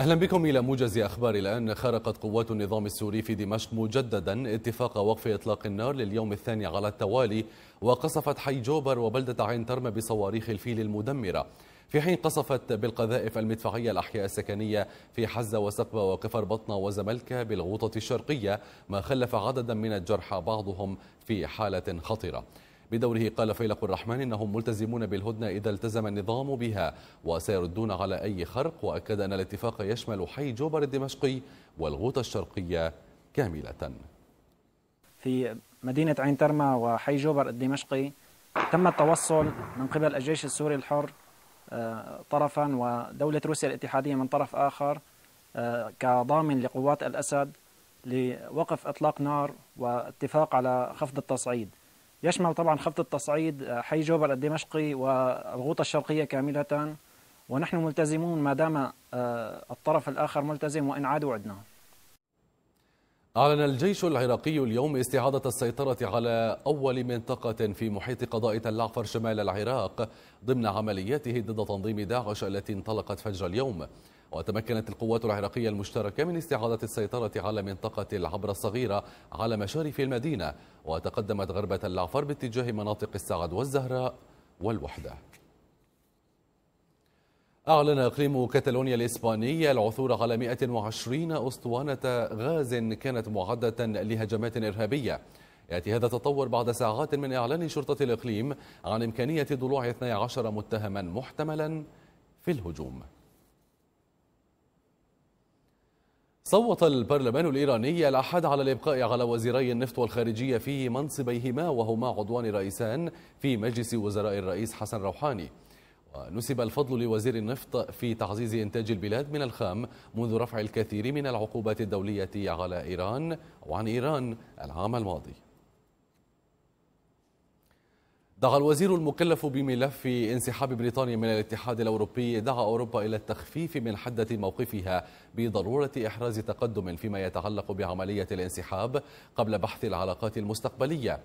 أهلا بكم إلى موجز أخبار الآن خرقت قوات النظام السوري في دمشق مجددا اتفاق وقف إطلاق النار لليوم الثاني على التوالي وقصفت حي جوبر وبلدة عين ترمى بصواريخ الفيل المدمرة في حين قصفت بالقذائف المدفعية الأحياء السكنية في حزة وسقبة وقفر بطنة وزملكة بالغوطة الشرقية ما خلف عددا من الجرحى بعضهم في حالة خطرة بدوره قال فيلق الرحمن إنهم ملتزمون بالهدنة إذا التزم النظام بها وسيردون على أي خرق وأكد أن الاتفاق يشمل حي جوبر الدمشقي والغوطة الشرقية كاملة في مدينة عين ترمى وحي جوبر الدمشقي تم التوصل من قبل الجيش السوري الحر آه، طرفا ودولة روسيا الاتحادية من طرف آخر آه، كضامن لقوات الأسد لوقف إطلاق نار واتفاق على خفض التصعيد يشمل طبعا خفض التصعيد آه، حي جوبر الدمشقي والغوطة الشرقية كاملة ونحن ملتزمون ما دام آه، الطرف الآخر ملتزم وإن عادوا عدنا أعلن الجيش العراقي اليوم استعادة السيطرة على أول منطقة في محيط قضاء تلعفر شمال العراق ضمن عملياته ضد تنظيم داعش التي انطلقت فجر اليوم وتمكنت القوات العراقية المشتركة من استعادة السيطرة على منطقة العبر الصغيرة على مشارف المدينة وتقدمت غربة تلعفر باتجاه مناطق السعد والزهراء والوحدة أعلن إقليم كاتالونيا الإسبانية العثور على 120 أسطوانة غاز كانت معدة لهجمات إرهابية يأتي هذا التطور بعد ساعات من إعلان شرطة الإقليم عن إمكانية ضلوع 12 متهما محتملا في الهجوم صوت البرلمان الإيراني الأحد على الإبقاء على وزيري النفط والخارجية في منصبيهما وهما عضوان رئيسان في مجلس وزراء الرئيس حسن روحاني نسب الفضل لوزير النفط في تعزيز إنتاج البلاد من الخام منذ رفع الكثير من العقوبات الدولية على إيران وعن إيران العام الماضي دعا الوزير المكلف بملف انسحاب بريطانيا من الاتحاد الأوروبي دعا أوروبا إلى التخفيف من حدة موقفها بضرورة إحراز تقدم فيما يتعلق بعملية الانسحاب قبل بحث العلاقات المستقبلية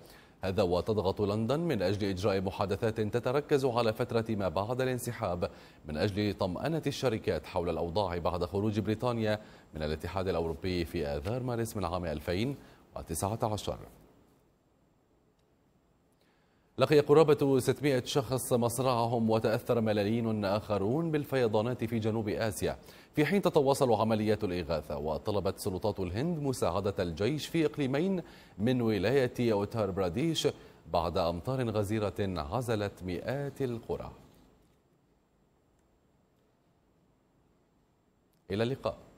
هذا وتضغط لندن من أجل إجراء محادثات تتركز على فترة ما بعد الانسحاب من أجل طمأنة الشركات حول الأوضاع بعد خروج بريطانيا من الاتحاد الأوروبي في آذار مارس من عام 2019 لقي قرابة 600 شخص مصرعهم وتأثر ملايين آخرون بالفيضانات في جنوب آسيا في حين تتواصل عمليات الإغاثة وطلبت سلطات الهند مساعدة الجيش في إقليمين من ولاية أوتار براديش بعد أمطار غزيرة عزلت مئات القرى إلى اللقاء